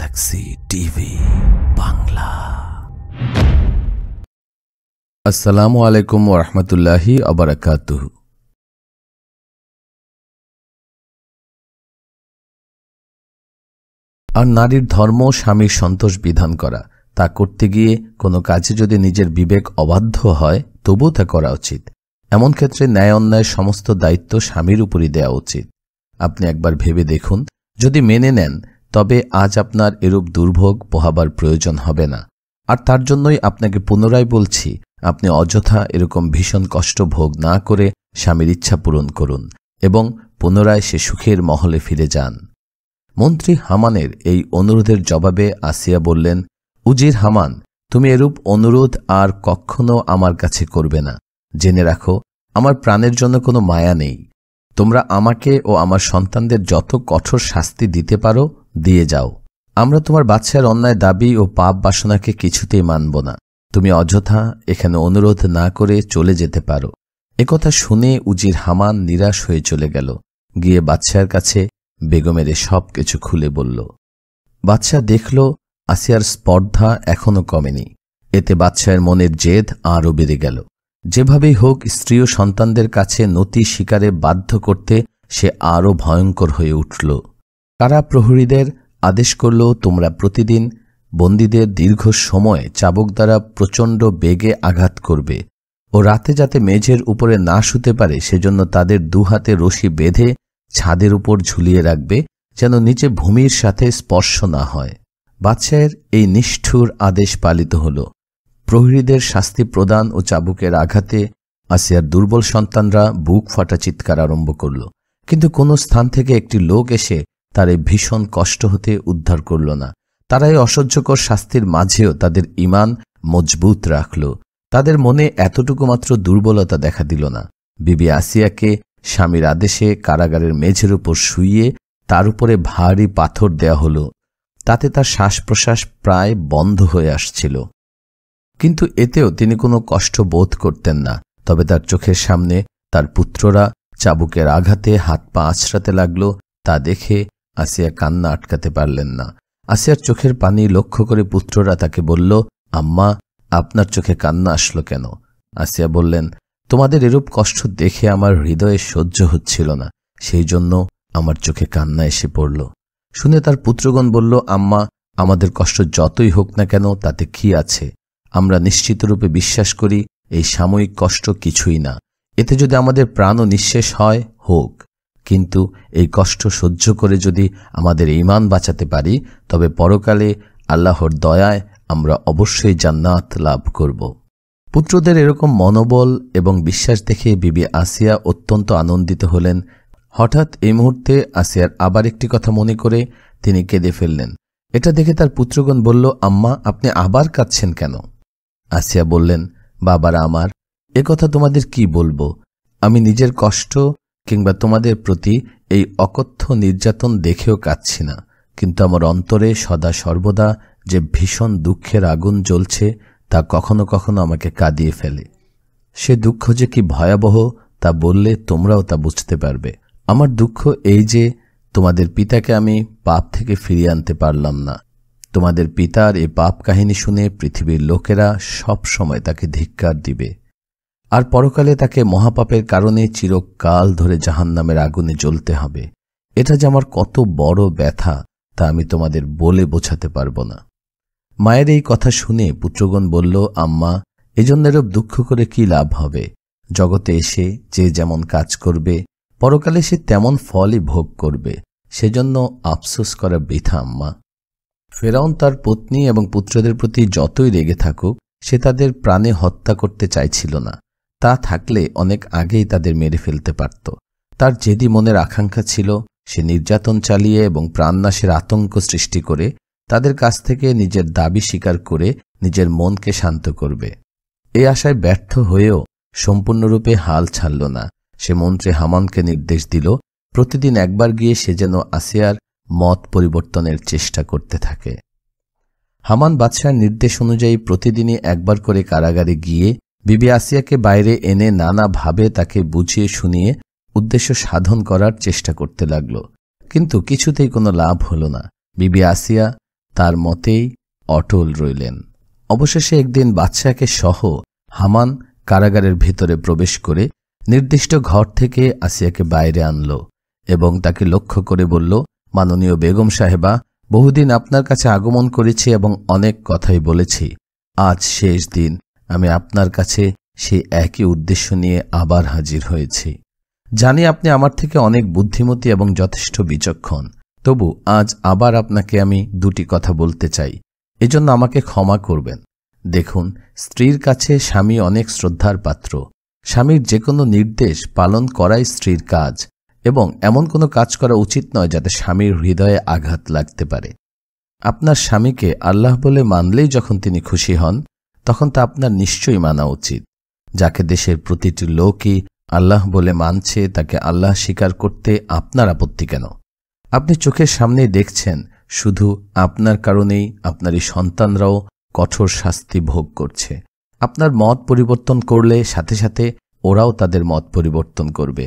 Galaxy TV Bangla আসসালামু আলাইকুম ওরহমতুল্লাহি আবরাকাতু আর নারীর ধর্ম স্বামীর সন্তোষ বিধান করা তা করতে গিয়ে কোনো কাজে যদি নিজের বিবেক অবাধ্য হয় তবুও তা করা উচিত এমন ক্ষেত্রে ন্যায় অন্যায় সমস্ত দায়িত্ব স্বামীর উপরই দেওয়া উচিত আপনি একবার ভেবে দেখুন যদি মেনে নেন তবে আজ আপনার এরূপ দুর্ভোগ পোহাবার প্রয়োজন হবে না আর তার জন্যই আপনাকে পুনরায় বলছি আপনি অযথা এরকম ভীষণ কষ্ট ভোগ না করে স্বামীর ইচ্ছা পূরণ করুন এবং পুনরায় সে সুখের মহলে ফিরে যান মন্ত্রী হামানের এই অনুরোধের জবাবে আসিয়া বললেন উজির হামান তুমি এরূপ অনুরোধ আর কখনো আমার কাছে করবে না জেনে রাখো আমার প্রাণের জন্য কোনো মায়া নেই তোমরা আমাকে ও আমার সন্তানদের যত কঠোর শাস্তি দিতে পারো দিয়ে যাও আমরা তোমার বাচ্চার অন্যায় দাবি ও পাপ বাসনাকে কিছুতেই মানব না তুমি অযথা এখানে অনুরোধ না করে চলে যেতে পারো একথা শুনে উজির হামান নিরাশ হয়ে চলে গেল গিয়ে বাচ্চার কাছে বেগমের সব কিছু খুলে বলল বাচ্চা দেখল আসিয়ার স্পর্ধা এখনও কমেনি এতে বাচ্চার মনের জেদ আরও বেড়ে গেল যেভাবেই হোক স্ত্রী ও সন্তানদের কাছে নতি শিকারে বাধ্য করতে সে আরও ভয়ঙ্কর হয়ে উঠল কারা প্রহরীদের আদেশ করল তোমরা প্রতিদিন বন্দীদের দীর্ঘ সময় চাবক দ্বারা প্রচণ্ড বেগে আঘাত করবে ও রাতে যাতে মেঝের উপরে না শুতে পারে সেজন্য তাদের দুহাতে রশি বেঁধে ছাদের উপর ঝুলিয়ে রাখবে যেন নিচে ভূমির সাথে স্পর্শ না হয় বাচ্চায়ের এই নিষ্ঠুর আদেশ পালিত হল প্রহরীদের শাস্তি প্রদান ও চাবুকের আঘাতে আসিয়ার দুর্বল সন্তানরা বুক ফাটা চিৎকার আরম্ভ করল কিন্তু কোনো স্থান থেকে একটি লোক এসে তার এই ভীষণ কষ্ট হতে উদ্ধার করল না তারা এই অসহ্যকর শাস্তির মাঝেও তাদের ইমান মজবুত রাখল তাদের মনে এতটুকু মাত্র দুর্বলতা দেখা দিল না বিবি আসিয়াকে স্বামীর আদেশে কারাগারের মেঝের উপর শুইয়ে তার উপরে ভারী পাথর দেয়া হল তাতে তার শ্বাস প্রশ্বাস প্রায় বন্ধ হয়ে আসছিল কিন্তু এতেও তিনি কোনো কষ্ট বোধ করতেন না তবে তার চোখের সামনে তার পুত্ররা চাবুকের আঘাতে হাত পা আছড়াতে লাগল তা দেখে আসিয়া কান্না আটকাতে পারলেন না আসিয়ার চোখের পানি লক্ষ্য করে পুত্ররা তাকে বলল আম্মা আপনার চোখে কান্না আসলো কেন আসিয়া বললেন তোমাদের এরূপ কষ্ট দেখে আমার হৃদয়ে সহ্য হচ্ছিল না সেই জন্য আমার চোখে কান্না এসে পড়ল শুনে তার পুত্রগণ বলল আম্মা আমাদের কষ্ট যতই হোক না কেন তাতে কি আছে আমরা নিশ্চিতরূপে বিশ্বাস করি এই সাময়িক কষ্ট কিছুই না এতে যদি আমাদের প্রাণও নিঃশেষ হয় হোক কিন্তু এই কষ্ট সহ্য করে যদি আমাদের ইমান বাঁচাতে পারি তবে পরকালে আল্লাহর দয়ায় আমরা অবশ্যই জান্নাত লাভ করব পুত্রদের এরকম মনোবল এবং বিশ্বাস দেখে বিবি আসিয়া অত্যন্ত আনন্দিত হলেন হঠাৎ এই মুহূর্তে আসিয়ার আবার একটি কথা মনে করে তিনি কেঁদে ফেললেন এটা দেখে তার পুত্রগণ বলল আম্মা আপনি আবার কাঁদছেন কেন আসিয়া বললেন বাবারা আমার এ কথা তোমাদের কি বলবো আমি নিজের কষ্ট কিংবা তোমাদের প্রতি এই অকথ্য নির্যাতন দেখেও কাঁদছি না কিন্তু আমার অন্তরে সদা সর্বদা যে ভীষণ দুঃখের আগুন জ্বলছে তা কখনো কখনো আমাকে কাঁদিয়ে ফেলে সে দুঃখ যে কি ভয়াবহ তা বললে তোমরাও তা বুঝতে পারবে আমার দুঃখ এই যে তোমাদের পিতাকে আমি পাপ থেকে ফিরিয়ে আনতে পারলাম না তোমাদের পিতার এ পাপ কাহিনী শুনে পৃথিবীর লোকেরা সব সময় তাকে ধিক্কার দিবে আর পরকালে তাকে মহাপাপের কারণে চিরকাল ধরে জাহান্নামের আগুনে জ্বলতে হবে এটা যে আমার কত বড় ব্যথা তা আমি তোমাদের বলে বোঝাতে পারব না মায়ের এই কথা শুনে পুত্রগণ বলল আম্মা এজন্য এরূপ দুঃখ করে কি লাভ হবে জগতে এসে যে যেমন কাজ করবে পরকালে সে তেমন ফলই ভোগ করবে সেজন্য আফসোস করা বৃথা আম্মা ফেরাউন তার পত্নী এবং পুত্রদের প্রতি যতই রেগে থাকুক সে তাদের প্রাণে হত্যা করতে চাইছিল না তা থাকলে অনেক আগেই তাদের মেরে ফেলতে পারত তার যেদি মনের আকাঙ্ক্ষা ছিল সে নির্যাতন চালিয়ে এবং প্রাণনাশের আতঙ্ক সৃষ্টি করে তাদের কাছ থেকে নিজের দাবি স্বীকার করে নিজের মনকে শান্ত করবে এ আশায় ব্যর্থ হয়েও সম্পূর্ণরূপে হাল ছাড়ল না সে মন্ত্রী হামানকে নির্দেশ দিল প্রতিদিন একবার গিয়ে সে যেন আসিয়ার মত পরিবর্তনের চেষ্টা করতে থাকে হামান বাদশাহ নির্দেশ অনুযায়ী প্রতিদিনই একবার করে কারাগারে গিয়ে বিবি আসিয়াকে বাইরে এনে নানাভাবে তাকে বুঝিয়ে শুনিয়ে উদ্দেশ্য সাধন করার চেষ্টা করতে লাগল কিন্তু কিছুতেই কোনো লাভ হল না বিবি আসিয়া তার মতেই অটল রইলেন অবশেষে একদিন বাচ্চাকে সহ হামান কারাগারের ভেতরে প্রবেশ করে নির্দিষ্ট ঘর থেকে আসিয়াকে বাইরে আনল এবং তাকে লক্ষ্য করে বলল মাননীয় বেগম সাহেবা বহুদিন আপনার কাছে আগমন করেছি এবং অনেক কথাই বলেছি আজ শেষ দিন আমি আপনার কাছে সেই একই উদ্দেশ্য নিয়ে আবার হাজির হয়েছি জানি আপনি আমার থেকে অনেক বুদ্ধিমতী এবং যথেষ্ট বিচক্ষণ তবু আজ আবার আপনাকে আমি দুটি কথা বলতে চাই এজন্য আমাকে ক্ষমা করবেন দেখুন স্ত্রীর কাছে স্বামী অনেক শ্রদ্ধার পাত্র স্বামীর যে কোনো নির্দেশ পালন করাই স্ত্রীর কাজ এবং এমন কোনো কাজ করা উচিত নয় যাতে স্বামীর হৃদয়ে আঘাত লাগতে পারে আপনার স্বামীকে আল্লাহ বলে মানলেই যখন তিনি খুশি হন তখন তা আপনার নিশ্চয়ই মানা উচিত যাকে দেশের প্রতিটি লোকই আল্লাহ বলে মানছে তাকে আল্লাহ স্বীকার করতে আপনার আপত্তি কেন আপনি চোখের সামনেই দেখছেন শুধু আপনার কারণেই আপনারই সন্তানরাও কঠোর শাস্তি ভোগ করছে আপনার মত পরিবর্তন করলে সাথে সাথে ওরাও তাদের মত পরিবর্তন করবে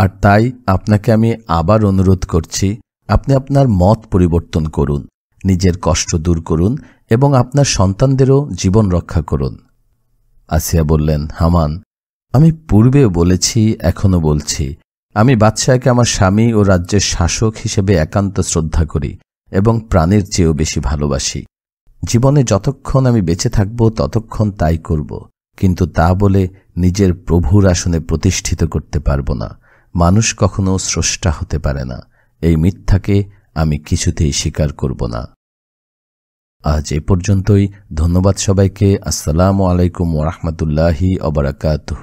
আর তাই আপনাকে আমি আবার অনুরোধ করছি আপনি আপনার মত পরিবর্তন করুন নিজের কষ্ট দূর করুন এবং আপনার সন্তানদেরও জীবন রক্ষা করুন আসিয়া বললেন হামান আমি পূর্বে বলেছি এখনও বলছি আমি বাদশাহকে আমার স্বামী ও রাজ্যের শাসক হিসেবে একান্ত শ্রদ্ধা করি এবং প্রাণের চেয়েও বেশি ভালোবাসি জীবনে যতক্ষণ আমি বেঁচে থাকব ততক্ষণ তাই করব কিন্তু তা বলে নিজের প্রভুর আসনে প্রতিষ্ঠিত করতে পারব না মানুষ কখনো স্রষ্টা হতে পারে না এই মিথ্যাকে আমি কিছুতেই স্বীকার করব না আজ এ পর্যন্তই ধন্যবাদ সবাইকে আসসালামু আলাইকুম ওরহামতুল্লাহি অবরাকাতহ